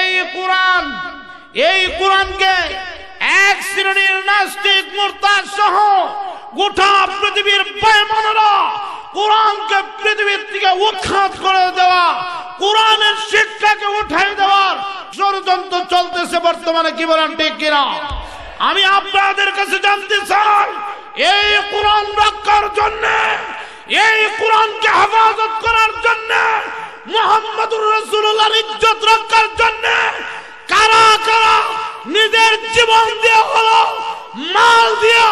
এই কোরআন এই কোরআনকে এক শ্রেণীর নাস্তিক মোরতাদ সহ গোটা পৃথিবীর বেমানরা কোরআনকে পৃথিবীর থেকে উৎখাত করে দেওয়া কোরআনের শিক্ষাকে উঠাই দেওয়ার ষড়যন্ত্র চলতেছে বর্তমানে কি বলেন ঠিক কিনা আমি আপনাদের কাছে জানতে চাই এই কোরআন রক্ষার জন্য এই কোরআনকে হেফাজত করার জন্য মোহাম্মদুর রসুল্লাহর ইজ্জত রক্ষার জন্য কারা কারা নিজের জীবন দিয়ে হলো মাল দিয়ে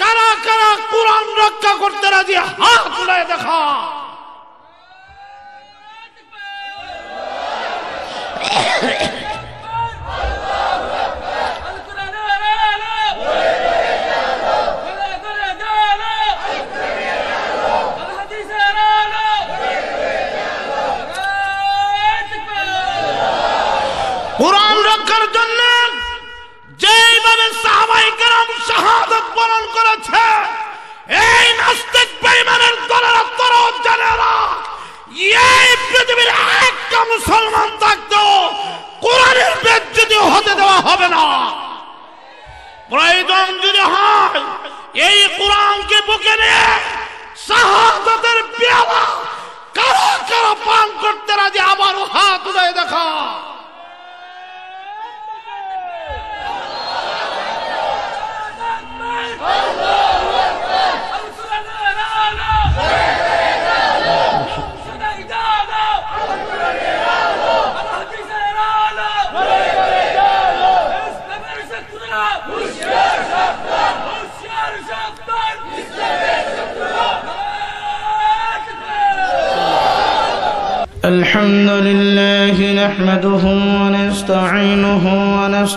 কারা কারা কোরআন রক্ষা করতে রাজি হাত উড়ায় দেখা Yeah. শাহাদত বরণ করেছে এই নাস্তিক বেঈমানের দলের তরফ জানেরা এই পৃথিবীর একটা মুসলমান থাকতো কোরআনের হতে দেওয়া হবে না প্রয়োজন যদি হয় এই কোরআনকে বুকে নিয়ে শাহাদতের পেয়ালা কারা কারা পান করতে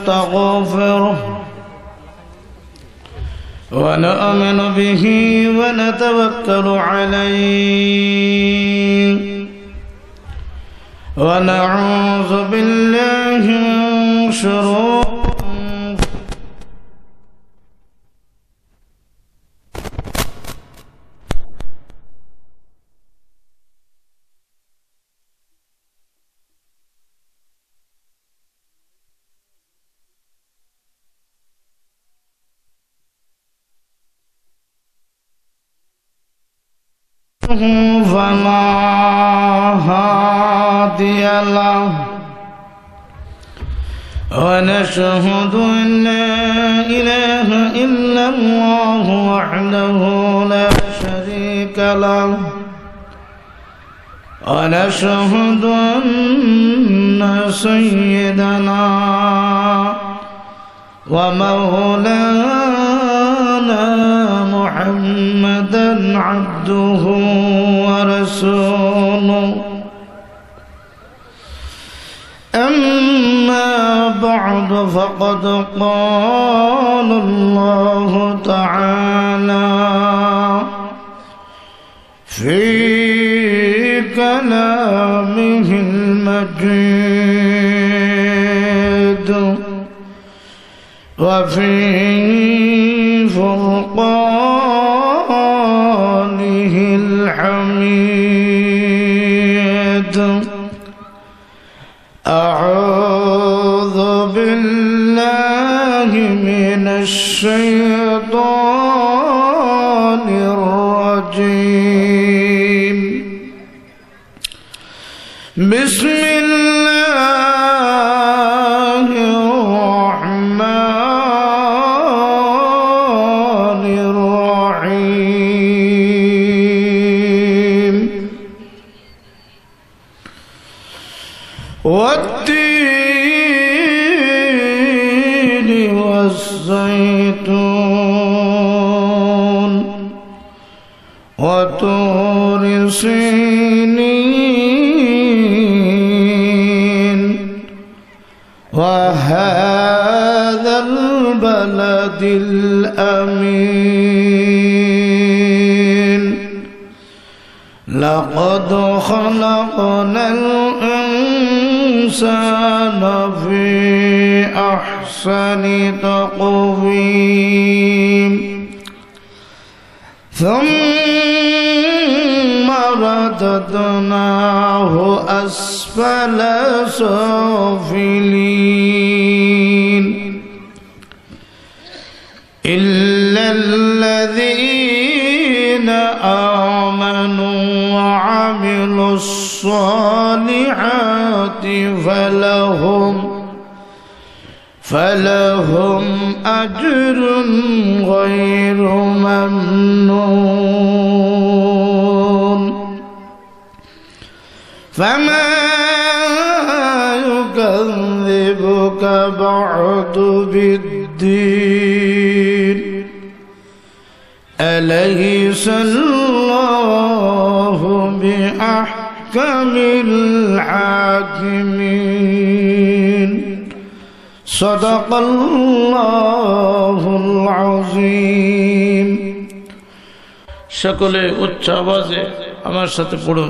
نستغفره ونؤمن به ونتوكل عليه ونعوذ بالله من شرور ونشهد أن سيدنا ومولانا محمدا عبده ورسوله أما بعد فقد قال الله تعالى مجيد وفيه فرقانه الحميد أعوذ بالله من الشيطان سنين وهذا البلد الأمين لقد خلقنا الإنسان في أحسن تقويم ثم رددناه أسفل سافلين إلا الذين آمنوا وعملوا الصالحات فلهم فلهم أجر غير ممنون فما يكذبك بعد بالدين أليس الله بأحكم الحاكمين صدق الله العظيم সকলে উচ্চ আওয়াজে আমার সাথে পড়ুন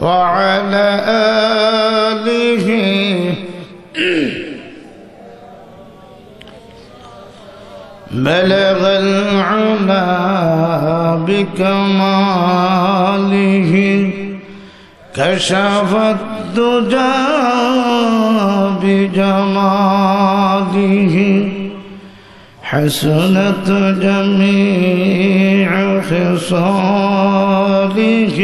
وعلى آله بلغ العلا بكماله كشف الدجى بجماله حسنت جميع خصاله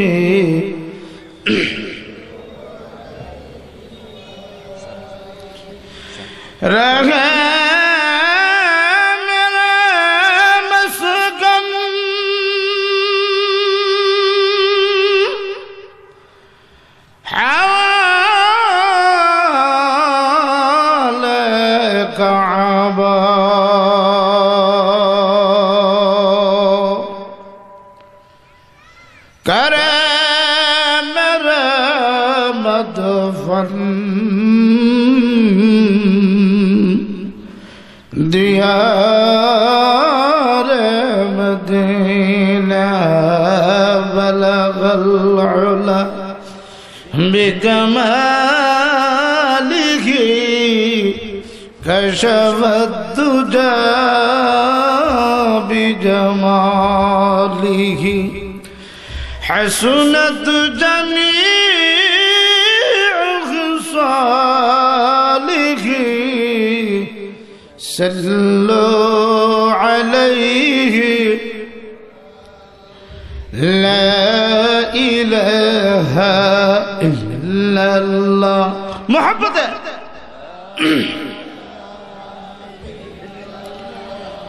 لا بكماله كشف الدجى بجماله حسنت جميع خصاله صلوا عليه لا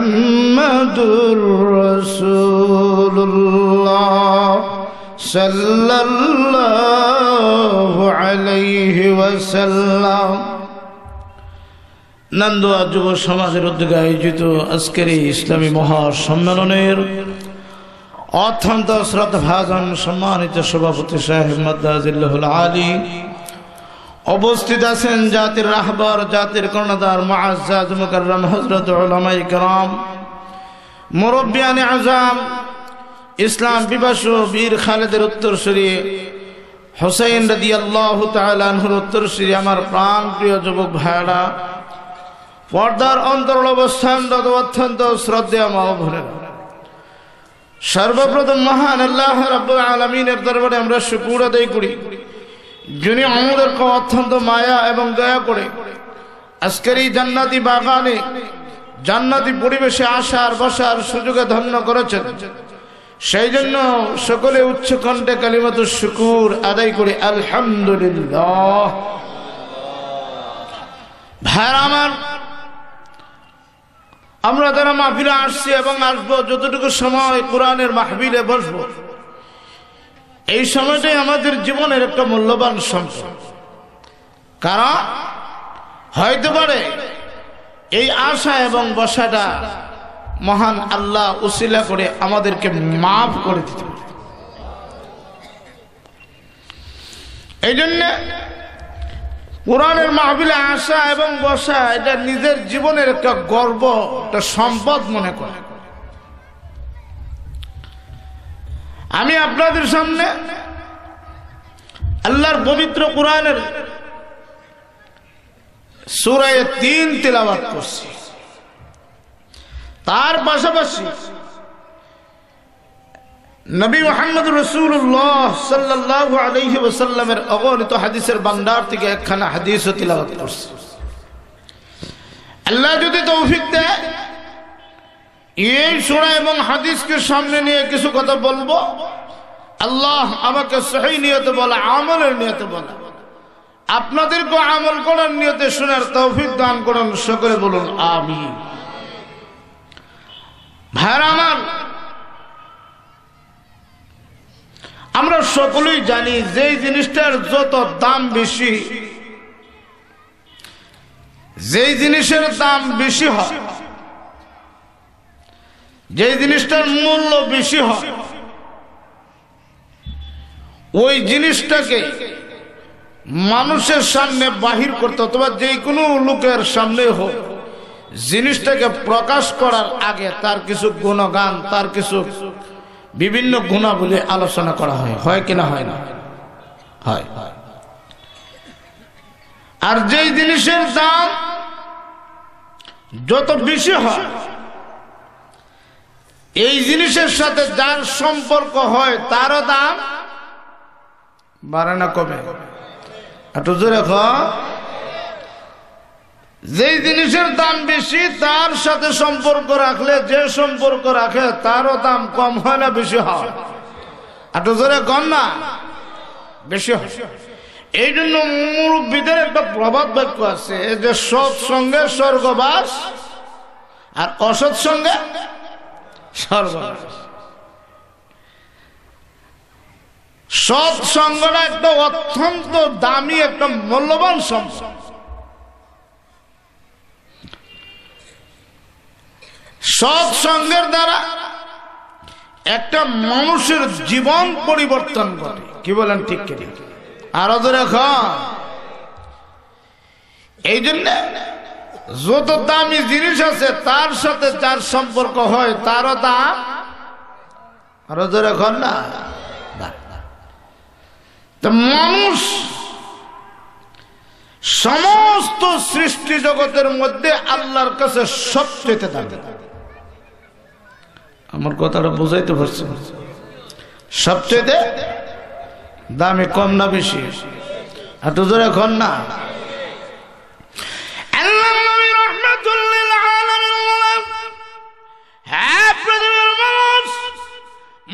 محمد رسول الله صلى الله عليه وسلم নান্দোয়া যুব সমাজের উদ্যোগে আয়োজিত আজকের এই ইসলামী মহাসম্মেলনের অত্যন্ত শ্রদ্ধাভাজন সম্মানিত সভাপতি সাহেব মাদ্দাজিল্লাহুল আলী অবস্থিত আছেন জাতির রাহবার জাতির কর্ণধার মহাজাজ মুকরম হজরত ওলামাই کرام মুরব্বিয়ান আজাম ইসলাম বিবাসু বীর খালেদের উত্তরসূরি হোসেন রদি আল্লাহ উত্তর শ্রী আমার প্রাণ প্রিয় যুবক ভাইরা পর্দার অন্তরল তত অত্যন্ত শ্রদ্ধেয় মহভরের সর্বপ্রথম মহান আল্লাহ রব আলমিনের দরবারে আমরা শুকুর আদায় করি যিনি অমরেরকে অত্যন্ত মায়া এবং দয়া করে আজকের এই জান্নাতি বাগানে জান্নাতি পরিবেশে আসার বসার সুযোগে ধন্য করেছেন সেই জন্য সকলে উচ্চ কণ্ঠে কালিমত শুকুর আদায় করে আলহামদুলিল্লাহ ভাইরা আমার আমরা যারা মাহফিলে আসছি এবং আসবো যতটুকু সময় কোরআনের মাহফিলে বসবো এই সময়টাই আমাদের জীবনের একটা মূল্যবান সম্পদ কারণ হয়তো পারে এই আশা এবং বসাটা মহান আল্লাহ উসিলা করে আমাদেরকে মাফ করে দিতে এই জন্যে কোরআনের মাহবিলে আশা এবং বসা এটা নিজের জীবনের একটা গর্ব একটা সম্পদ মনে করে আমি আপনাদের সামনে আল্লাহর পবিত্র কোরআনের সুরায় তিন তেলাবাত করছি তার পাশাপাশি নবী মোহাম্মদ রসুল্লাহ সাল্লাহ আলহি ওসাল্লামের অগণিত হাদিসের বান্দার থেকে একখানা হাদিসও তিলাবাত করছে আল্লাহ যদি তৌফিক দেয় এই সোনা এবং হাদিসকে সামনে নিয়ে কিছু কথা বলবো আল্লাহ আমাকে সহি নিয়তে বলা আমলের নিয়তে বলা আপনাদেরকে আমল করার নিয়তে শোনার তৌফিক দান করুন সকলে বলুন আমি ভাইরা আমার আমরা সকলেই জানি যে জিনিসটার যত দাম বেশি যেই জিনিসের দাম বেশি হয় যে জিনিসটার মূল্য বেশি হয় ওই জিনিসটাকে মানুষের সামনে বাহির করতে অথবা যে কোনো লোকের সামনে হোক জিনিসটাকে প্রকাশ করার আগে তার কিছু গুণগান তার কিছু বিভিন্ন গুণাবলী আলোচনা করা হয় হয় কিনা হয় না হয় আর যেই জিনিসের দাম যত বেশি হয় এই জিনিসের সাথে যার সম্পর্ক হয় তারও দাম বাড়ে না কমে যে যেই জিনিসের দাম বেশি তার সাথে সম্পর্ক রাখলে যে সম্পর্ক রাখে তারও দাম কম হয় না বেশি হয় কম না বেশি হয় এই জন্য মুরব্বীদের একটা প্রভাব বাক্য আছে যে সৎ সঙ্গে স্বর্গবাস আর অসৎ সঙ্গে সর্বনাশ সৎসঙ্গটা একটা অত্যন্ত দামি একটা মূল্যবান সম্পদ সৎসঙ্গের দ্বারা একটা মানুষের জীবন পরিবর্তন করে কি বলেন ঠিক কে আরো ধরে রেখ এই জন্য যত দামি জিনিস আছে তার সাথে যার সম্পর্ক হয় তারও দাম আরো ধরে এখন না মানুষ সমস্ত সৃষ্টি জগতের মধ্যে আল্লাহর কাছে সবচেয়ে দামি আমার কথাটা বুঝাইতে পারছি সবচেয়ে দামি কম না বেশি এত ধরে এখন না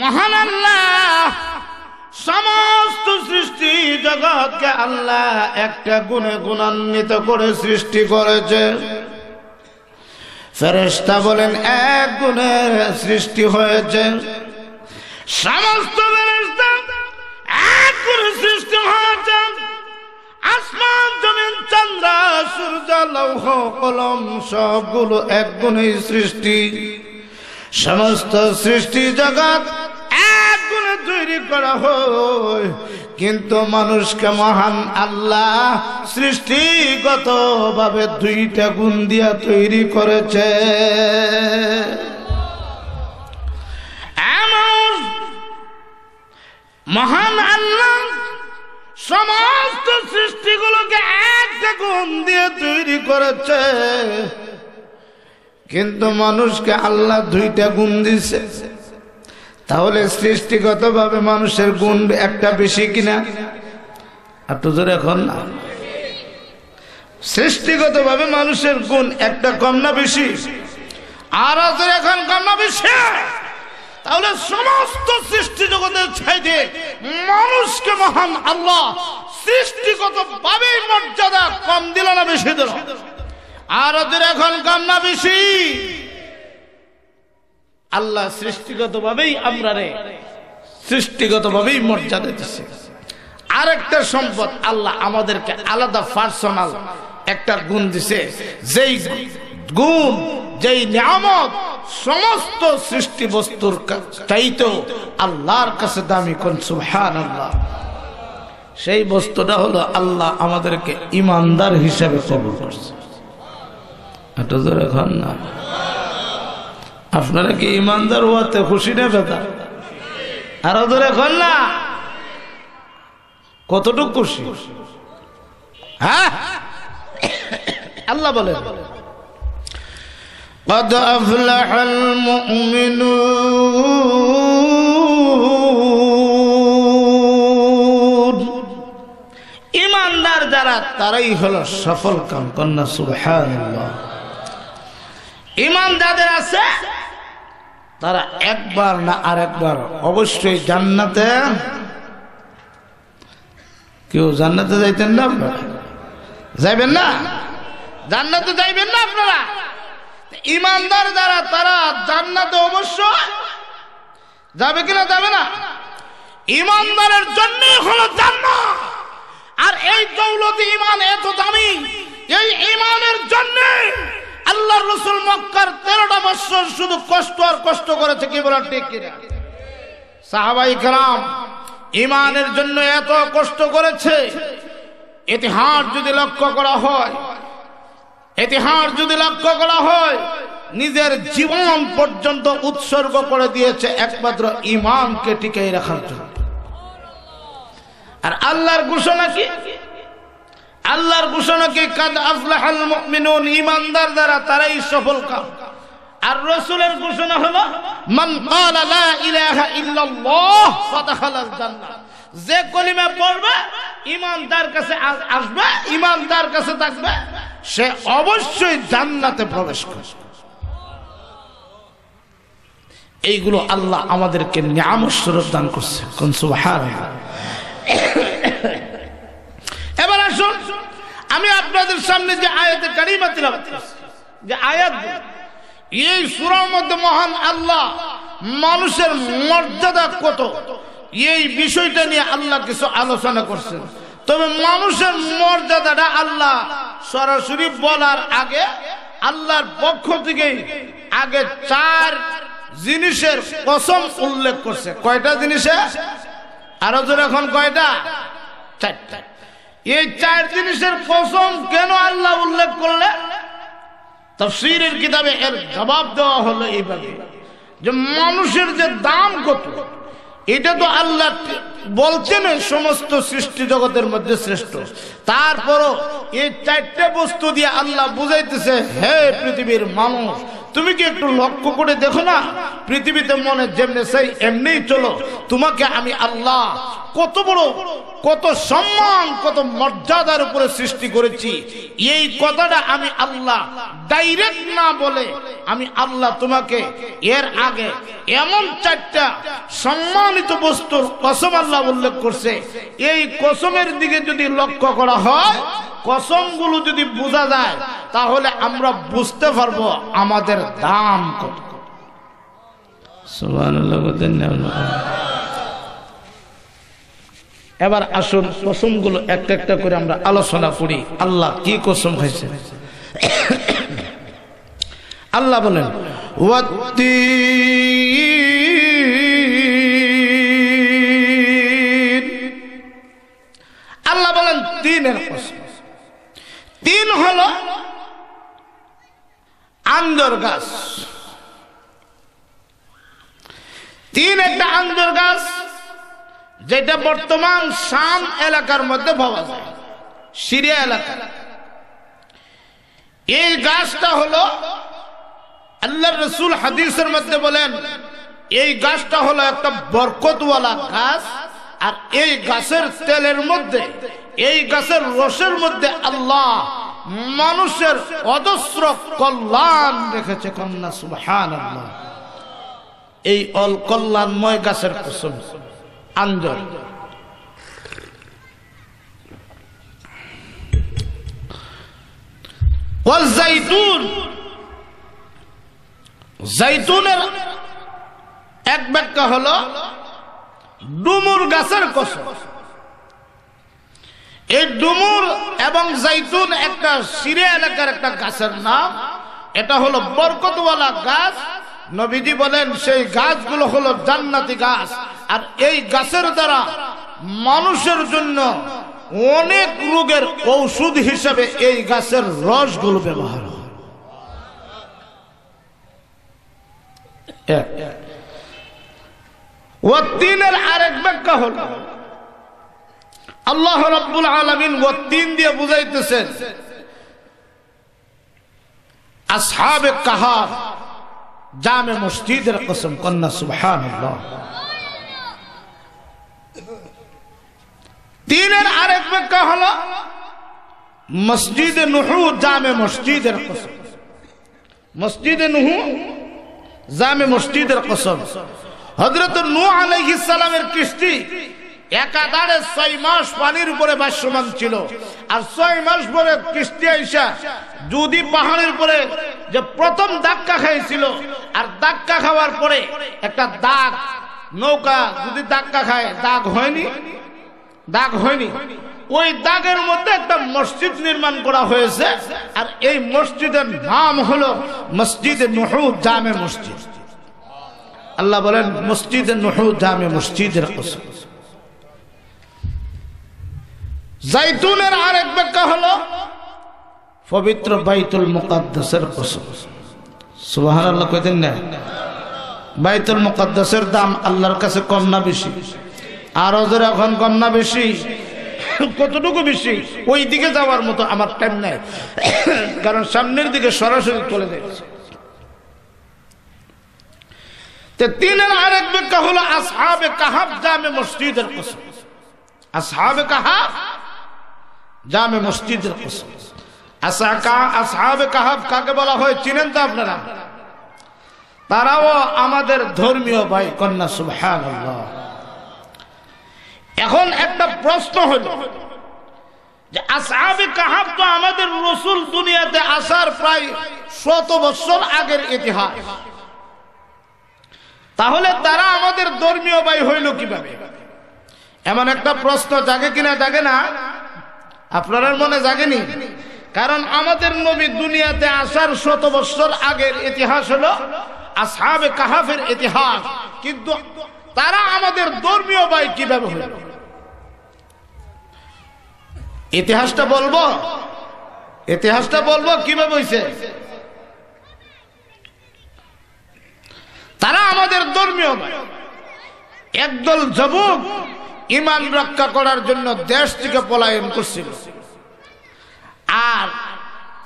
মহান আল্লাহ সমস্ত সৃষ্টি জগৎকে আল্লাহ একটা গুণে গুণান্বিত করে সৃষ্টি করেছে ফেরেস্তা বলেন এক গুণের সৃষ্টি হয়েছে সমস্ত এক গুণে সৃষ্টি হয়েছে আসমান জমিন চন্দ্র সূর্য লৌহ কলম সবগুলো এক গুণেই সৃষ্টি সমস্ত সৃষ্টি জগৎ এক গুণে তৈরি করা হয় কিন্তু মানুষকে মহান আল্লাহ সৃষ্টিগতভাবে দুইটা গুণ দিয়া তৈরি করেছে মহান আল্লাহ সমস্ত সৃষ্টিগুলোকে একটা গুণ দিয়ে তৈরি করেছে কিন্তু মানুষকে আল্লাহ দুইটা গুণ দিছে তাহলে সৃষ্টিগতভাবে মানুষের গুণ একটা বেশি কিনা আর তোদের এখন না সৃষ্টিগতভাবে মানুষের গুণ একটা কম না বেশি আর তোর এখন কম না বেশি তাহলে সমস্ত সৃষ্টি জগতের ছাইতে মানুষকে মহান আল্লাহ সৃষ্টিগত ভাবে মর্যাদা কম দিল না বেশি দিল আর ওদের এখন কম না বেশি আল্লাহ সৃষ্টিগত ভাবেই আমরা রে সৃষ্টিগত ভাবেই মর্যাদা দিচ্ছে আরেকটা সম্পদ আল্লাহ আমাদেরকে আলাদা পার্সোনাল একটা গুণ দিছে যেই গুণ যেই নিয়ামত সমস্ত সৃষ্টি বস্তুর চাইতো আল্লাহর কাছে দামি কোন সুহান আল্লাহ সেই বস্তুটা হলো আল্লাহ আমাদেরকে ইমানদার হিসেবে কবুল করছে এটা জোরে খান না আপনারা কি ইমানদার হওয়াতে খুশি না বেদা আরো ধরে খান না কতটুক খুশি হ্যাঁ? আল্লাহ বলে قد أفلح المؤمنون إيمان دار دارات যারা তারাই হলো সফল কাম سبحان الله ইমান যাদের আছে তারা একবার না আর একবার অবশ্যই জান্নাতে কেউ জান্নাতে যাইতেন না আপনারা যাইবেন না জান্নাতে যাইবেন না আপনারা ইমানদার যারা তারা জান্নাতে অবশ্যই যাবে কিনা যাবে না ইমানদারের জন্য হলো জান্নাত আর এই দৌলতি ইমান এত দামি এই ইমানের জন্য আল্লাহ রসুল মক্কার তেরোটা বছর শুধু কষ্ট আর কষ্ট করেছে কি বলেন ঠিক কিনা সাহাবাই কালাম ইমানের জন্য এত কষ্ট করেছে ইতিহাস যদি লক্ষ্য করা হয় ইতিহাস যদি লক্ষ্য করা হয় নিজের জীবন পর্যন্ত উৎসর্গ করে দিয়েছে একমাত্র ইমানকে টিকে রাখার জন্য আর আল্লাহর ঘোষণা কি আল্লাহর ঘোষণাকে কাদ আফলাহাল মুমিনুন ইমানদার দ্বারা তারাই সফল কাম আর রসুলের ঘোষণা হলো মান ক্বালা লা ইলাহা ইল্লাল্লাহ ফাদখালাল জান্নাহ যে কলিমা পড়বে ইমানদার কাছে আসবে ইমানদার কাছে থাকবে সে অবশ্যই জান্নাতে প্রবেশ করবে এইগুলো আল্লাহ আমাদেরকে নিয়ামত স্বরূপ দান করছে কোন সুবহানাল্লাহ এবার আসুন আমি আপনাদের সামনে যে আয়াতে কারিমা দিলাম যে আয়াত এই সুরার মধ্যে মহান আল্লাহ মানুষের মর্যাদা কত এই বিষয়টা নিয়ে আল্লাহ কিছু আলোচনা করছেন তবে মানুষের মর্যাদাটা আল্লাহ সরাসরি বলার আগে আল্লাহর পক্ষ থেকে আগে চার জিনিসের কসম উল্লেখ করছে কয়টা জিনিসে আরো এখন কয়টা চারটা এই চার জিনিসের ফসল কেন আল্লাহ উল্লেখ করলেন তফসিরের কিতাবে এর জবাব দেওয়া হলো এইভাবে যে মানুষের যে দাম কত এটা তো আল্লাহ বলছেন সমস্ত সৃষ্টি জগতের মধ্যে শ্রেষ্ঠ তারপরও এই চারটে বস্তু দিয়ে আল্লাহ বুঝাইতেছে হে পৃথিবীর মানুষ তুমি কি একটু লক্ষ্য করে দেখো না পৃথিবীতে মনে যেমনি সেই এমনি চলো তোমাকে আমি আল্লাহ কত বড় কত সম্মান কত মর্যাদার উপরে সৃষ্টি করেছি এই কথাটা আমি আল্লাহ ডাইরেক্ট না বলে আমি আল্লাহ তোমাকে এর আগে এমন চারটা সম্মানিত বস্তুর কসম আল্লাহ উল্লেখ করছে এই কসমের দিকে যদি লক্ষ্য করা হয় গুলো যদি বোঝা যায় তাহলে আমরা বুঝতে পারবো আমাদের দাম কত এবার আসুন কসম গুলো একটা একটা করে আমরা আলোচনা করি আল্লাহ কি কসম হয়েছে আল্লাহ বলেন বর্তমান শাম এলাকার মধ্যে ভাবা যায় সিরিয়া এলাকা এই গাছটা হলো আল্লাহ রসুল হাদিসের মধ্যে বলেন এই গাছটা হলো একটা বরকতওয়ালা গাছ আর এই গাছের তেলের মধ্যে এই গাছের রসের মধ্যে আল্লাহ মানুষের অজস্র কল্যাণ রেখেছে কন্যা সুহান এই অল কল্যাণময় গাছের কুসুম আন্দোলন জাইতুনের এক ব্যাখ্যা হল ডুমুর গাছের কসম এই ডুমুর এবং জাইতুন একটা সিরে এলাকার একটা গাছের নাম এটা হলো বরকতওয়ালা গাছ নবীজি বলেন সেই গাছগুলো হলো জান্নাতি গাছ আর এই গাছের দ্বারা মানুষের জন্য অনেক রোগের ঔষধ হিসেবে এই গাছের রসগুলো ব্যবহার হয় ওয়াত্তিনের আরেক ব্যাখ্যা হল আল্লাহ রব্বুল আলমিন তিন দিয়ে বুঝাইতেছেন আসহাবে কাহার জামে মসজিদের কসম কন্যা সুবহান আল্লাহ তিনের আরেক ব্যাখ্যা হল মসজিদে নুহু জামে মসজিদের কসম মসজিদে নুহু জামে মসজিদের কসম হজরত নু আলহিসের কৃষ্টি একাধারে ছয় মাস পানির উপরে ভাষ্যমান ছিল আর ছয় মাস পরে কৃষ্টি আইসা যদি পাহাড়ের উপরে যে প্রথম ধাক্কা খাইছিল আর ধাক্কা খাওয়ার পরে একটা দাগ নৌকা যদি ধাক্কা খায় দাগ হয়নি দাগ হয়নি ওই দাগের মধ্যে একটা মসজিদ নির্মাণ করা হয়েছে আর এই মসজিদের নাম হলো মসজিদে জামে মসজিদ আল্লাহ বলেন মসজিদে নহু জামে মসজিদের জাইতুনের আরেক ব্যাখ্যা হলো পবিত্র বাইতুল মুকাদ্দাসের কসম সুবাহ আল্লাহ কইতেন বাইতুল মুকাদ্দাসের দাম আল্লাহর কাছে কম না বেশি আরো জোরে এখন কন্যা বেশি কতটুকু বেশি ওই দিকে যাওয়ার মতো আমার টাইম নেই কারণ সামনের দিকে সরাসরি চলে যাচ্ছে তিনের আরেক ব্যাখ্যা হলো আসহাবে কাহাব জামে মসজিদের কসম আসহাবে কাহাব জামে মসজিদের কসম আসা কা আসহাবে কাহাব কাকে বলা হয় চিনেন তো আপনারা তারাও আমাদের ধর্মীয় ভাই কন্যা সুবহানাল্লাহ এখন একটা প্রশ্ন হল যে আসহাবে কাহাব তো আমাদের রসুল দুনিয়াতে আসার প্রায় শত বৎসর আগের ইতিহাস তাহলে তারা আমাদের ধর্মীয় বাই হইল কিভাবে এমন একটা প্রশ্ন জাগে কিনা জাগে না আপনার মনে জাগেনি কারণ আমাদের নবী দুনিয়াতে আসার শত বৎসর আগের ইতিহাস হলো আসাবে কাহাফের ইতিহাস কিন্তু তারা আমাদের ধর্মীয় ভাই কি ব্যবহার ইতিহাসটা বলবো ইতিহাসটা বলবো কিভাবে হয়েছে তারা আমাদের ধর্মীয় ভাই একদল যুবক ইমান রক্ষা করার জন্য দেশ থেকে পলায়ন করছিল আর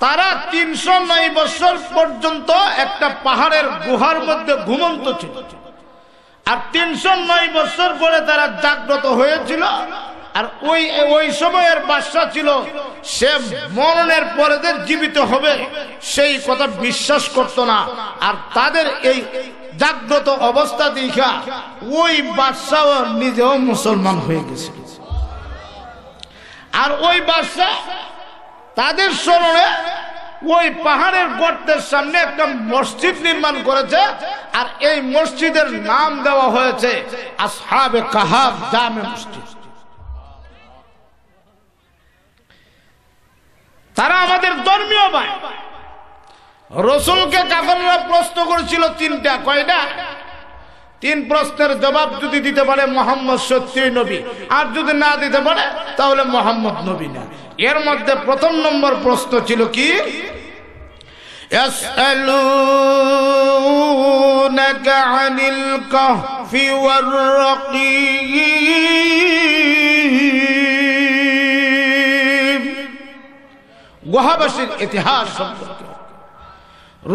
তারা তিনশো নয় বছর পর্যন্ত একটা পাহাড়ের গুহার মধ্যে ঘুমন্ত ছিল আর তিনশো নয় বছর পরে তারা জাগ্রত হয়েছিল আর ওই ওই সময়ের বাচ্চা ছিল সে মরণের পরেদের জীবিত হবে সেই কথা বিশ্বাস করত না আর তাদের এই জাগ্রত অবস্থা দেখা ওই বাদশাহ নিজেও মুসলমান হয়ে গেছে আর ওই বাচ্চা তাদের স্মরণে ওই পাহাড়ের গর্তের সামনে একটা মসজিদ নির্মাণ করেছে আর এই মসজিদের নাম দেওয়া হয়েছে আসহাবে কাহাব জামে মসজিদ তারা আমাদের ধর্মীয় ভাই রসুলকে কাফেররা প্রশ্ন করেছিল তিনটা কয়টা তিন প্রশ্নের জবাব যদি দিতে পারে মোহাম্মদ সত্যি নবী আর যদি না দিতে পারে তাহলে মোহাম্মদ নবী না এর মধ্যে প্রথম নম্বর প্রশ্ন ছিল কি গুহাবাসীর ইতিহাস সম্পর্কে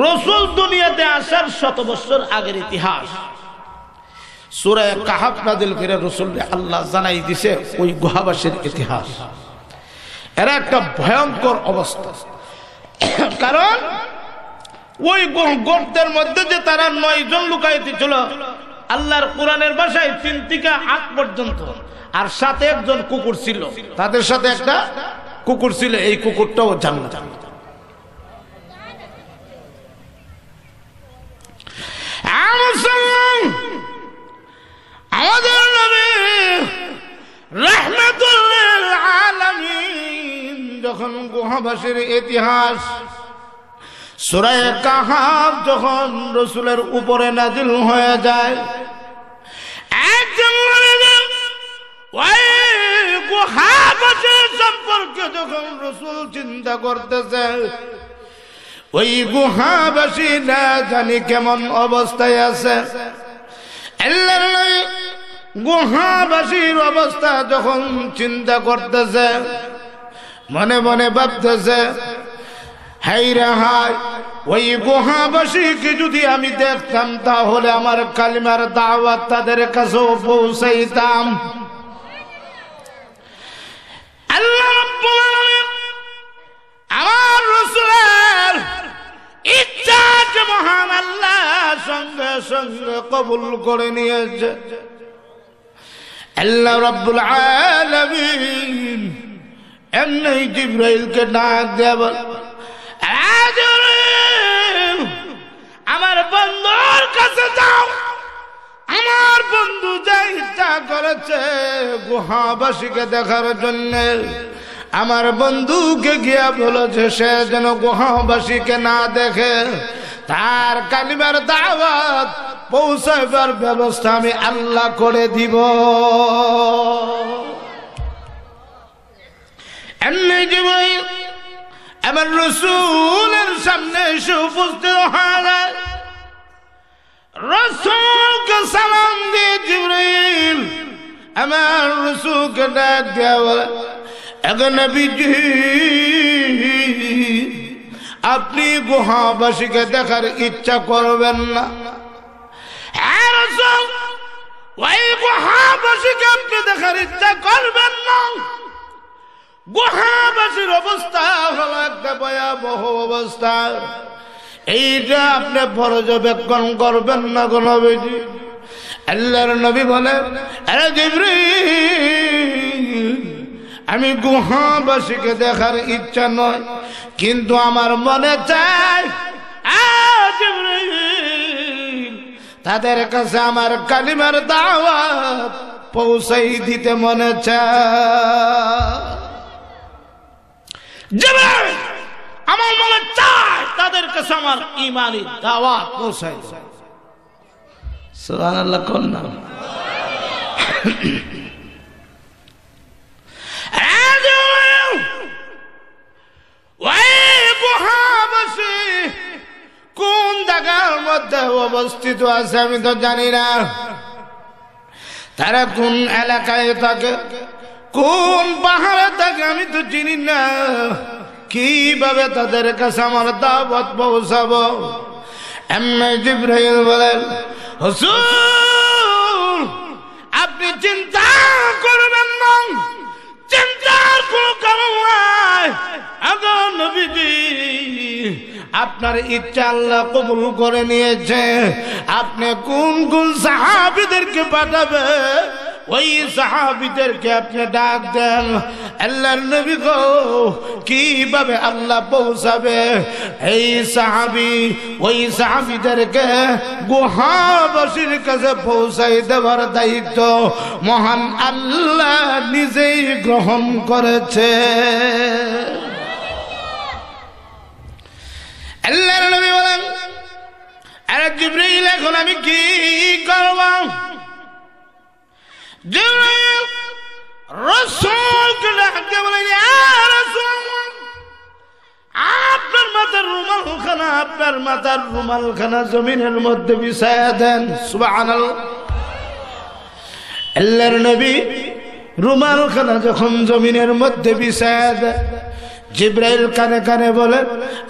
রসুল দুনিয়াতে আসার শত বছর আগের ইতিহাস সুরায় কাহাব নাদিল করে রসুল আল্লাহ জানাই দিছে ওই গুহাবাসীর ইতিহাস এরা একটা ভয়ঙ্কর অবস্থা কারণ ওই গর্তের মধ্যে যে তারা নয় জন লুকাইতে ছিল আল্লাহর কোরআনের বাসায় তিন থেকে পর্যন্ত আর সাথে একজন কুকুর ছিল তাদের সাথে একটা কুকুর ছিল এই কুকুরটাও জানলা জানলা মক্কাবাসীর ইতিহাস সুরায় কাহাব যখন রসুলের উপরে নাজিল হয়ে যায় সম্পর্কে যখন রসুল চিন্তা করতেছে ওই গুহাবাসী না জানি কেমন অবস্থায় আছে গুহাবাসীর অবস্থা যখন চিন্তা করতেছে মনে মনে ভাবতেছে হাইরে হাই ওই গুহা গুহাবাসীকে যদি আমি দেখতাম তাহলে আমার কালিমার দাওয়াত তাদের কাছেও পৌঁছাইতাম আল্লাহ আমার রসুলের ইচ্ছা মহান আল্লাহ সঙ্গে সঙ্গে কবুল করে নিয়েছে আল্লাহ রব্বুল আলমিন এমনি জিব্রাইলকে না দেব আমার বন্ধুর কাছে যাও আমার বন্ধু যা ইচ্ছা করেছে গুহাবাসীকে দেখার জন্য আমার বন্ধুকে গিয়া বলেছে সে যেন গুহাবাসীকে না দেখে তার কালিমার দাওয়াত পৌঁছাইবার ব্যবস্থা আমি আল্লাহ করে দিব এমনি জিব্রাইল এবার রসুলের সামনে এসে উপস্থিত হয় রসুলকে সালাম দিয়ে জিব্রাইল আমার রসুলকে ডাক দেওয়া এখন বিজি আপনি গুহাবাসীকে দেখার ইচ্ছা করবেন না হ্যাঁ ওই গুহাবাসীকে আপনি দেখার ইচ্ছা করবেন না গুহাবাসীর অবস্থা হলো একটা ভয়াবহ অবস্থা এইটা আপনি পর্যবেক্ষণ করবেন না কোন আল্লাহর নবী বলেন আমি গুহাবাসীকে দেখার ইচ্ছা নয় কিন্তু আমার মনে চাই তাদের কাছে আমার কালিমার দাওয়াত পৌঁছাই দিতে মনে চায় আমার মনে চায় তাদের কাছে আমার ইমানি দাওয়া পৌঁছায় সোহান আল্লাহ কোন জায়গার মধ্যে অবস্থিত আছে আমি তো জানি না তারা কোন এলাকায় থাকে কোন পাহাড়ে থাকে আমি তো চিনি না কিভাবে তাদের কাছে আমার দাবত পৌঁছাবো এমনি বলেন হসুর আপনি চিন্তা করবেন না চিন্তার কোনো কারণ নবীজি আপনার ইচ্ছা আল্লাহ কবুল করে নিয়েছে আপনি কোন কোন সাহাবিদেরকে পাঠাবে ওই সাহাবিদেরকে আপনি ডাক দেন আল্লাহর নবী গো কিভাবে আল্লাহ পৌঁছাবে এই সাহাবি ওই সাহাবিদেরকে গুহাবাসীর কাছে পৌঁছাই দেওয়ার দায়িত্ব মহান আল্লাহ নিজেই গ্রহণ করেছে আল্লাহর নবী বলেন আরে জিব্রাইল এখন আমি কি করব যে রসুলকে আপনার মাথার রুমাল খানা আপনার মাথার রুমাল খানা জমিনের মধ্যে বিছায়া দেন সুবাহ আল্লাহর নবী রুমাল খানা যখন জমিনের মধ্যে বিছায়া দেন জিব্রাইল কানে কানে বলে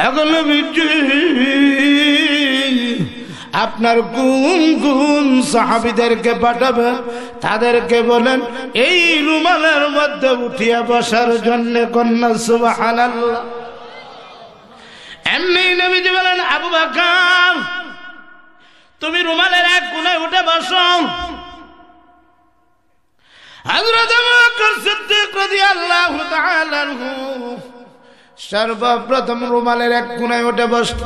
এখন নবী আপনার গুম গুম সাহাবিদেরকে পাঠাবে তাদেরকে বলেন এই রুমালের মধ্যে উঠিয়া বসার জন্য কন্যা সুবাহ এমনি নবীজি বলেন আবু বাকাম তুমি রুমালের এক কোনায় উঠে বসো সর্বপ্রথম রুমালের এক কোনায় উঠে বসত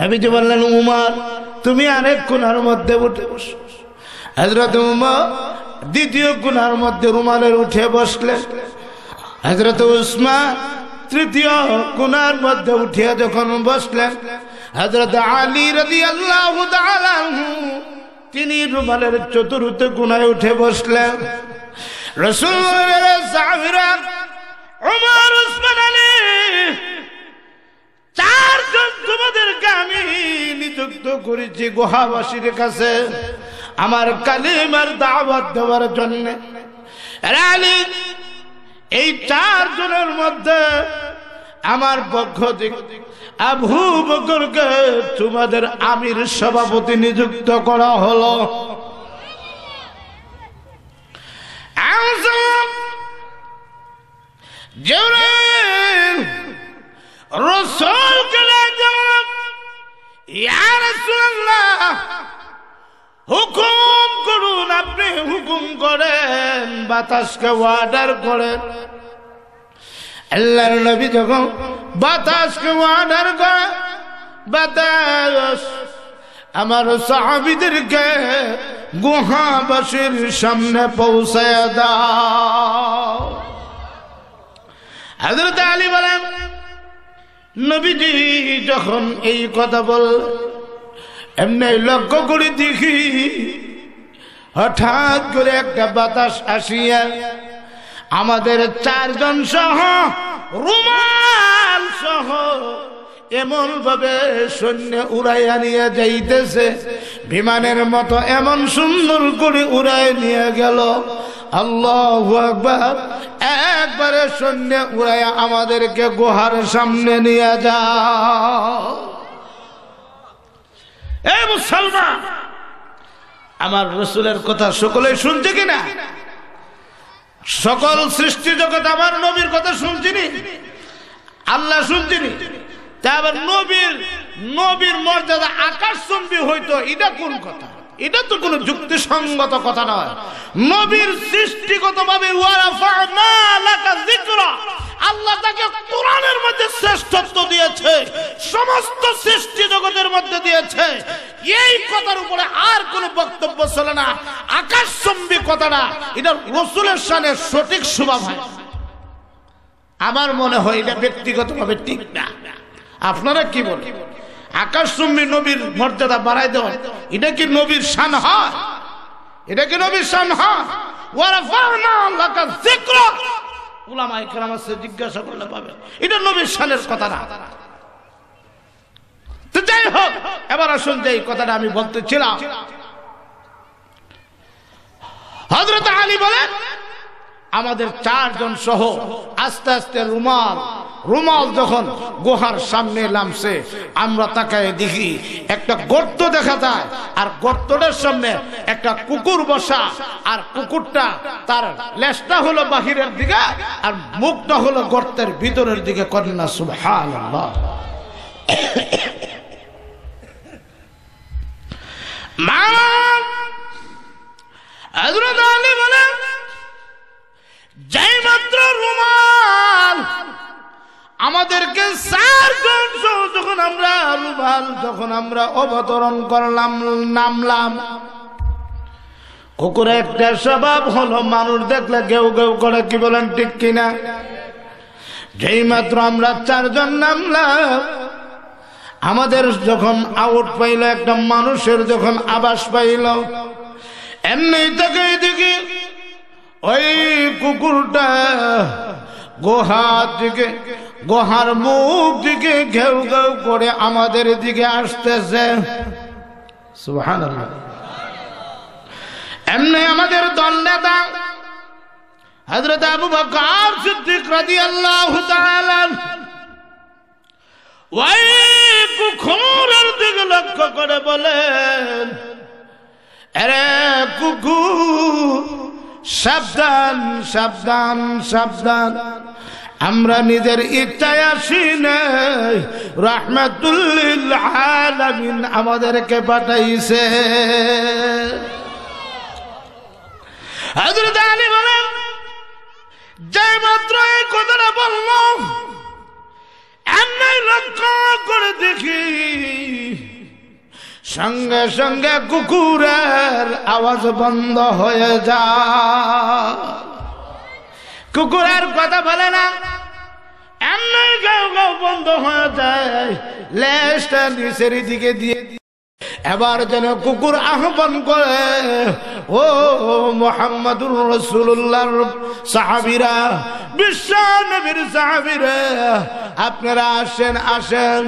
নবীজি বললেন উমার তুমি আরেক গুনার মধ্যে উঠে বস হজরত উমা দ্বিতীয় গুনার মধ্যে রুমালের উঠে বসলেন হজরত উসমা তৃতীয় গুনার মধ্যে উঠিয়া যখন বসলেন হজরত আলী রদি আল্লাহ তিনি রুমালের চতুর্থ গুনায় উঠে বসলেন রসুল চারজন আমি নিযুক্ত করেছি কাছে আমার কালিমার দাওয়াত দেওয়ার জন্য এই চারজনের মধ্যে আমার পক্ষ থেকে তোমাদের আমির সভাপতি নিযুক্ত করা হলো রসুল হুকুম করুন আপনি হুকুম করেন বাতাসকে অর্ডার করেন আল্লাহর নবী যখন বাতাসকে অর্ডার করেন বাতাস আমার সাহাবিদেরকে গুহাবাসীর সামনে পৌঁছায় দাও হজরত আলী বলেন নবীজি যখন এই কথা বল এমনি লক্ষ্য করে দেখি হঠাৎ করে একটা বাতাস আসিয়া আমাদের চারজন সহ রুমাল সহ এমন ভাবে সৈন্য উড়াইয়া নিয়ে যাইতেছে বিমানের মতো এমন সুন্দর করে উড়াই নিয়ে গেল আল্লাহ একবার একবারে সৈন্য উড়াইয়া আমাদেরকে গুহার সামনে নিয়ে যা এ মুসলমান আমার রসুলের কথা সকলেই শুনছে কিনা সকল সৃষ্টি জগৎ আমার নবীর কথা শুনছিনি আল্লাহ শুনছিনি তারপর নবীর নবীর মর্যাদা আকাশচম্বী হইতো এটা কোন কথা এটা তো কোন যুক্তিসঙ্গত কথা নয় নবীর সৃষ্টিগত ভাবে আল্লাহ তাকে কোরআনের মধ্যে শ্রেষ্ঠত্ব দিয়েছে সমস্ত সৃষ্টি জগতের মধ্যে দিয়েছে এই কথার উপরে আর কোনো বক্তব্য চলে না আকাশ কথাটা এটা রসুলের সানের সঠিক শুভা আমার মনে হয় এটা ব্যক্তিগতভাবে ঠিক না আপনারা কি বলেন আকাশ চুম্বি নবীর মর্যাদা বাড়াই দেওয়া এটা কি নবীর শান হয় এটা কি নবীর শান হয় জিজ্ঞাসা করলে এটা নবীর তো যাই হোক এবার আসুন কথাটা আমি বলতেছিলাম আমাদের চারজন সহ আস্তে আস্তে রুমাল রুমাল যখন গুহার সামনে নামছে আমরা তাকায় দেখি একটা গর্ত দেখা যায় আর গর্তটার সামনে একটা কুকুর বসা আর কুকুরটা তার লেজটা হলো বাহিরের দিকে আর মুখটা হলো গর্তের ভিতরের দিকে কন্যা সুভাল মা যাই মাত্র রুমাল আমাদেরকে যখন আমরা আলুভাল যখন আমরা অবতরণ করলাম নামলাম কুকুরের একটা স্বভাব হলো মানুষ দেখলে কেউ কেউ করে কি বলেন ঠিক কিনা যেই মাত্র আমরা চারজন নামলাম আমাদের যখন আউট পাইল একটা মানুষের যখন আবাস পাইল এমনি তাকে এদিকে ওই কুকুরটা গোহার দিকে গোহার মুখ দিকে ঘেউ ঘেউ করে আমাদের দিকে আসতেছে সুহান এমনি আমাদের দণ্ডেতা দিকে লক্ষ্য করে বলেন আরে সাবধান সাবধান সাবধান আমরা নিজের ইচ্ছায় আসি নাই রহমাতুল্লিল আমাদেরকে পাঠাইছে সঙ্গে সঙ্গে কুকুরের আওয়াজ বন্ধ হয়ে যায় কুকুর আর কথা বলে না এমন গাও গাও বন্ধ হয়ে যায় লেজটা নিচের দিকে দিয়ে এবার যেন কুকুর আহ্বান করে ও মোহাম্মদুর রসুল্লাহ সাহাবিরা বিশ্ব নবীর সাহাবিরা আপনারা আসেন আসেন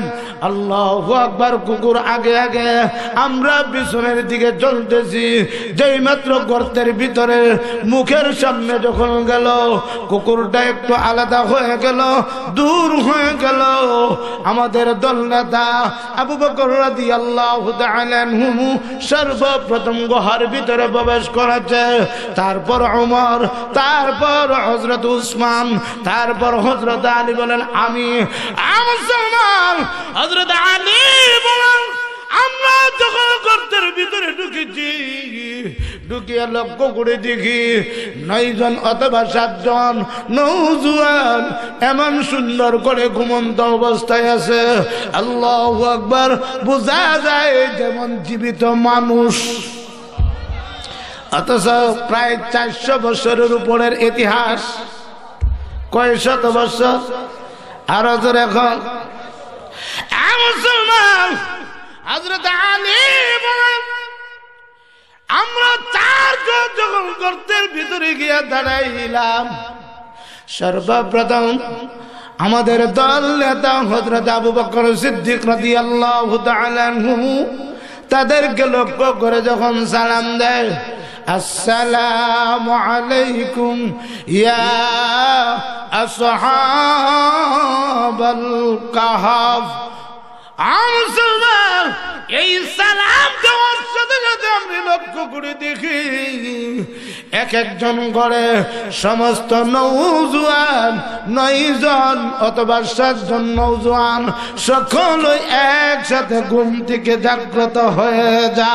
আল্লাহ আকবার কুকুর আগে আগে আমরা পিছনের দিকে চলতেছি যেই মাত্র গর্তের ভিতরে মুখের সামনে যখন গেল কুকুরটা একটু আলাদা হয়ে গেল দূর হয়ে গেল আমাদের দল নেতা আবু বকর রাদি আল্লাহ সর্বপ্রথম গুহার ভিতরে প্রবেশ করেছে তারপর ওমর তারপর হজরত উসমান তারপর হজরত আলী বলেন আমি মুসলমান হজরত আলী বলেন আমরা যখন গর্তের ভিতরে ঢুকেছি ঢুকিয়ে লক্ষ্য করে দেখি নয়জন অথবা সাতজন নৌজুয়ান এমন সুন্দর করে ঘুমন্ত অবস্থায় আছে আল্লাহ একবার বোঝা যায় যেমন জীবিত মানুষ অথচ প্রায় চারশো বছরের উপরের ইতিহাস কয় শত বছর আরো এখন মুসলমান আমরা চারজন যখন গর্তের ভিতরে গিয়া দাঁড়াইলাম সর্বপ্রথম আমাদের দল নেতা হজরত আবু বকর সিদ্দিক রাদি আল্লাহ তাদেরকে লক্ষ্য করে যখন সালাম দেয় আসসালাম আলাইকুম ইয়া আসহাবাল কাহাফ মুসলমান এই সালাম দেওয়ার সাথে সাথে আমি লক্ষ্য করে দেখি এক একজন ঘরে সমস্ত নৌজোয়ান নয়জন অথবা সাতজন নৌজোয়ান সকলই একসাথে ঘুম থেকে জাগ্রত হয়ে যা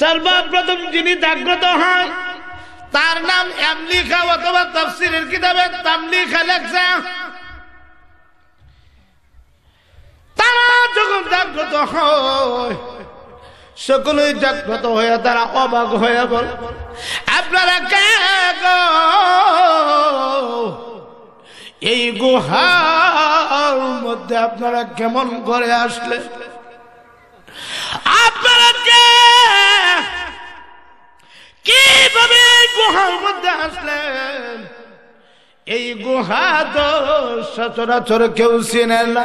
সর্বপ্রথম যিনি জাগ্রত হয় তার নাম এমলিখা অথবা তফসিলের কিতাবে তামলিখা লেখছে তারা যখন জাগ্রত হয় সকলেই জাগ্রত হয়ে তারা অবাক হয়ে বল আপনারা কে এই গুহার মধ্যে আপনারা কেমন করে আসলে আপনারা কে কিভাবে গুহার মধ্যে আসলেন এই গুহা তো সচরাচর কেউ চিনে না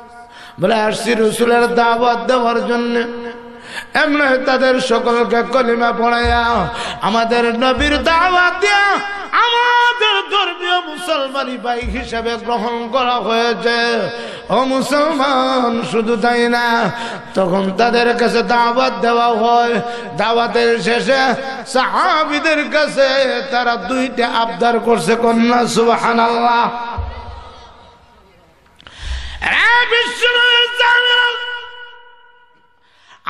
বলে আসছি রসুলের দাওয়াত দেওয়ার জন্য এমনি তাদের সকলকে কলিমা পড়াইয়া আমাদের নবীর দাওয়াত দিয়া আমাদের ধর্মীয় মুসলমানি ভাই হিসেবে গ্রহণ করা হয়েছে ও মুসলমান শুধু তাই না তখন তাদের কাছে দাওয়াত দেওয়া হয় দাওয়াতের শেষে সাহাবিদের কাছে তারা দুইটা আবদার করছে কন্যা সুবাহ আল্লাহ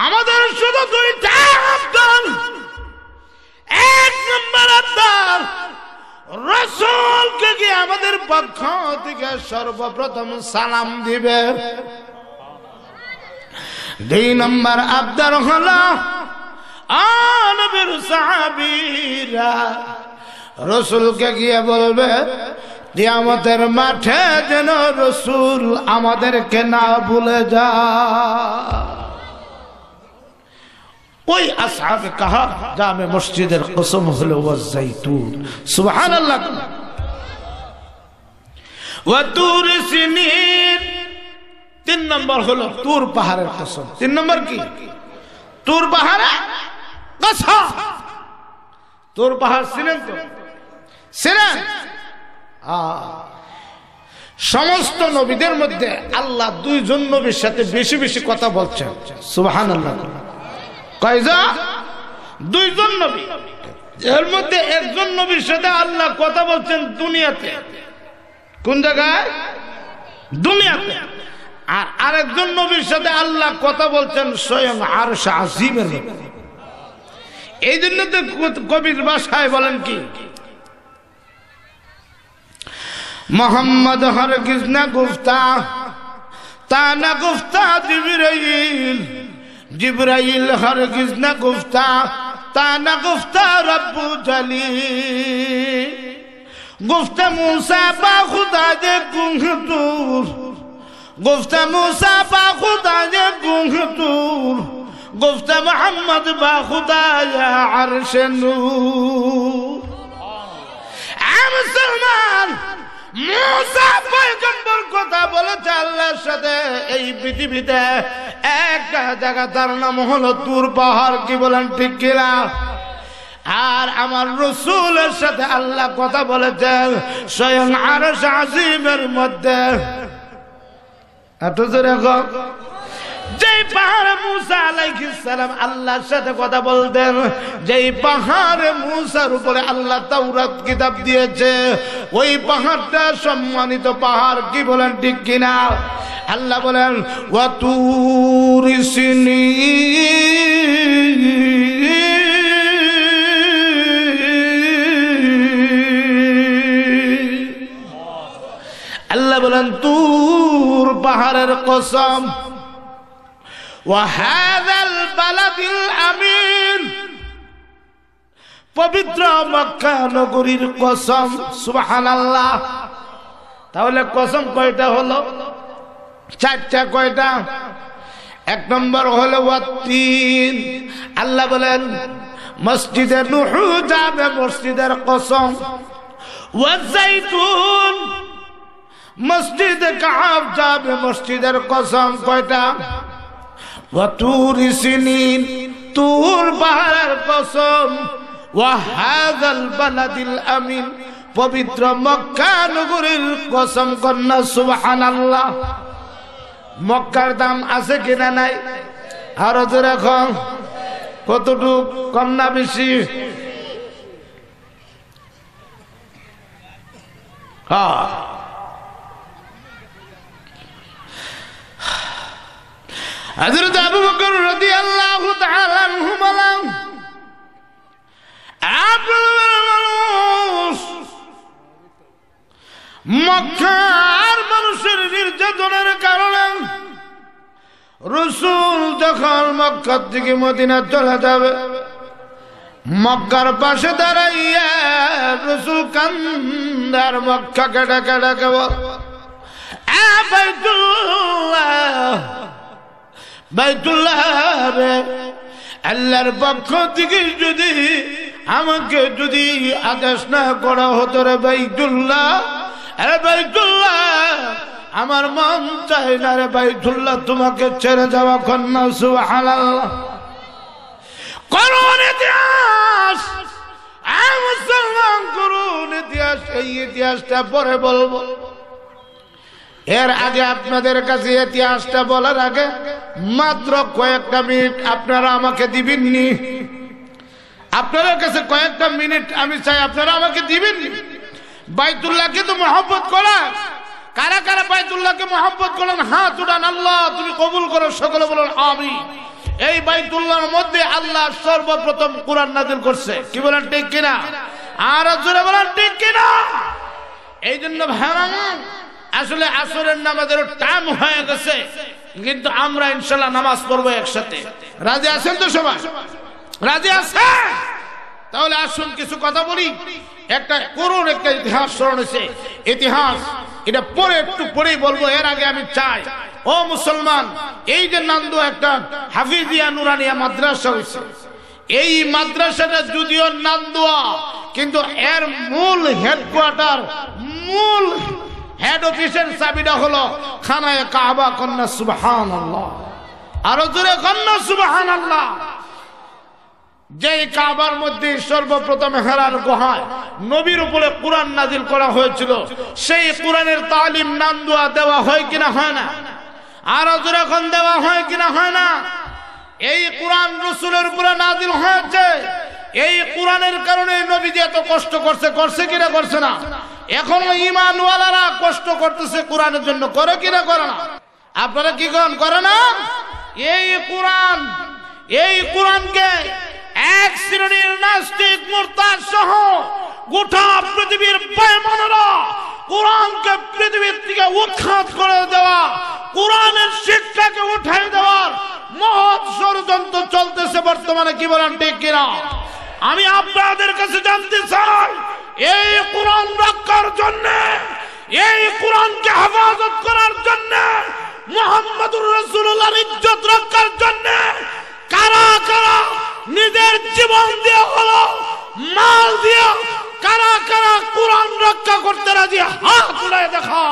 আমাদের শুধু দুইটা এক নম্বর আবদার রসুল কে আমাদের পক্ষ থেকে সর্বপ্রথম সালাম দিবে দুই নম্বর আবদার হল আনবির সাহাবিরা রসুলকে গিয়ে বলবে আমাদের মাঠে যেন রসুল আমাদেরকে না ভুলে যা ওই কাহা মসজিদের কসম তিন নম্বর হলো তুর পাহাড়ের কসম তিন নম্বর কি তুর পাহাড়ে তোর পাহাড় ছিলেন তো সমস্ত নবীদের মধ্যে আল্লাহ দুইজন নবীর সাথে বেশি বেশি কথা বলছেন সুবাহান আল্লাহ কয়জা দুইজন নবী এর মধ্যে একজন নবীর সাথে আল্লাহ কথা বলছেন দুনিয়াতে কোন জায়গায় দুনিয়াতে আর আরেকজন নবীর সাথে আল্লাহ কথা বলছেন স্বয়ং আর আজিমের এই জন্য তো কবির বাসায় বলেন কি মোহাম্মদ হর কৃষ্ণা গুফতা তানা গুফতা জিবরাইল জিবরাইল হর কৃষ্ণা গুফতা তানা গুফতা রব্বু জলি গুফতা মুসা বা খুদা দে গুহতুর গুফতা মুসা বা খুদা দে গুহতুর গুফতা মোহাম্মদ বা খুদা আরশ নূর মুসলমান কথা বলেছে আল্লাহর সাথে এই পৃথিবীতে একটা জায়গা তার নাম হলো তুর পাহাড় কি বলেন ঠিক কিনা আর আমার রসুলের সাথে আল্লাহ কথা বলেছেন স্বয়ং আরশ আজিমের মধ্যে এত জোরে যেই পাহাড়ে মুসা আলাইহিস সালাম আল্লাহর সাথে কথা বলতেন যেই পাহাড়ে মুসার উপরে আল্লাহ তাওরাত কিতাব দিয়েছে ওই পাহাড়টা সম্মানিত পাহাড় কি বলেন ঠিক কিনা আল্লাহ বলেন ওয়াতুরিসিনী আল্লাহ বলেন তুর পাহাড়ের কসম ওয়াহাদাল বালাদিল আমিন পবিত্র মক্কা নগরীর কসম সুবহানাল্লাহ তাহলে কসম কয়টা হলো চারটা কয়টা এক নম্বর হলো ওয়াত্তিন আল্লাহ বলেন মসজিদের নুহু যাবে মসজিদের কসম ওয়াজাইতুন মসজিদে কাহাব যাবে মসজিদের কসম কয়টা তুর পাহাড়ের কসম ওয়াহাদাল বালাদিল আমিন পবিত্র মক্কা নগরীর কসম কন্যা সুবহানাল্লাহ মক্কার দাম আছে কিনা নাই আরো তো এখন কতটুক কন্যা বেশি হ্যাঁ হযরত আবু বকর রাদিয়াল্লাহু তাআলা আনহু বলেন মানুষ মক্কার মানুষের নির্যাতনের কারণে রসুল যখন মক্কার থেকে মদিনা চলে যাবে মক্কার পাশে দাঁড়াইয়া রসুল কান্দার মক্কা কেটে কেটে কেবল আল্লাহর পক্ষ থেকে যদি আমাকে যদি আদেশ না করা হতো রে বাইদুল্লাহ আরে আমার মন চাই না রে বাইদুল্লাহ তোমাকে ছেড়ে যাওয়া কন্যা সুহাল করুন ইতিহাস মুসলমান করুন ইতিহাস এই ইতিহাসটা পরে বলবো এর আগে আপনাদের কাছে ইতিহাসটা বলার আগে মাত্র কয়েকটা মিনিট আপনারা আমাকে দিবেননি আপনাদের কাছে কয়েকটা মিনিট আমি চাই আপনারা আমাকে দিবেন বাইতুল্লাহকে কিন্তু মহব্বত করা কারা কারা বাইতুল্লাহকে মহব্বত করেন হ্যাঁ তুডান আল্লাহ তুমি কবুল করো সকলে বলেন আমি এই বাইতুল্লাহর মধ্যে আল্লাহ সর্বপ্রথম কোরআন নাজিল করছে কি বলেন ঠিক কিনা আর জোরে বলেন ঠিক কিনা এই জন্য ভাঙা আসলে আসরের নামাজের টাইম হয়ে গেছে কিন্তু আমরা ইনশাল্লাহ নামাজ পড়বো একসাথে রাজি আছেন তো সবাই রাজি আছে তাহলে আসুন কিছু কথা বলি একটা করুন একটা ইতিহাস স্মরণ হয়েছে ইতিহাস এটা পরে একটু পরেই বলবো এর আগে আমি চাই ও মুসলমান এই যে নান্দু একটা হাফিজিয়া নুরানিয়া মাদ্রাসা হয়েছে এই মাদ্রাসাটা যদিও নান্দুয়া কিন্তু এর মূল হেডকোয়ার্টার মূল হেড অফিসের চাবিটা হলো খানায় কাবা কন্যা সুবাহান আল্লাহ আরো জোরে কন্যা সুবাহান আল্লাহ যেই কাবার মধ্যে সর্বপ্রথম হেরার গোহায় নবীর উপরে কোরআন নাজিল করা হয়েছিল সেই কোরআনের তালিম নাম দোয়া দেওয়া হয় কিনা হয় না আরো জোরে খন দেওয়া হয় কিনা হয় না এই কোরআন রসুলের উপরে নাজিল হয়েছে এই কোরআনের কারণে নবী যে এত কষ্ট করছে করছে কিনা করছে না এখন ইমানওয়ালারা কষ্ট করতেছে কোরআনের জন্য করে কিনা করে না আপনারা কি করেন করে না এই কোরআন এই কোরআনকে এক শ্রেণীর নাস্তিক মোরতার সহ গোটা পৃথিবীর পয়মানরা কোরআনকে পৃথিবীর থেকে উৎখাত করে দেওয়া কোরআনের শিক্ষাকে উঠাই দেওয়ার মহৎ ষড়যন্ত্র চলতেছে বর্তমানে কি বলেন ঠিক কিনা আমি আপনাদের কাছে জানতে চাই এই কোরআন রক্ষার জন্য এই কোরআনকে হেফাজত করার জন্য মোহাম্মদুর রাসূলুল্লাহর इज्जत রক্ষার জন্য কারা কারা নিজের জীবন দিয়ে হলো মাল দিয়ে কারা কারা কোরআন রক্ষা করতে রাজি হাত উড়ায় দেখা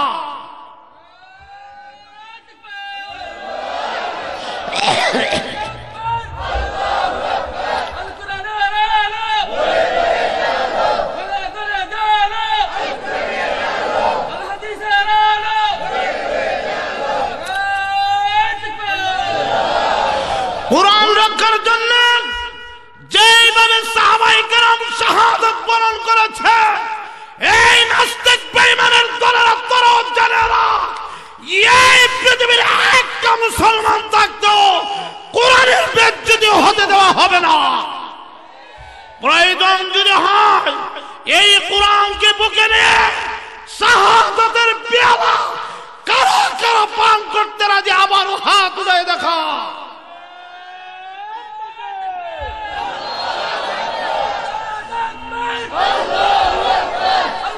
অপসারণ করেছে এই নাস্তিক বেঈমানের দলের তরফ জানেরা এই পৃথিবীর একটা মুসলমান থাকতেও কোরআনের বেদ যদি হতে দেওয়া হবে না প্রয়োজন যদি হয় এই কোরআনকে বুকে নিয়ে শাহাদাতের পেয়ালা কারো কারো পান করতে রাজি আবার হাত উদয় দেখা Allahu Ekber!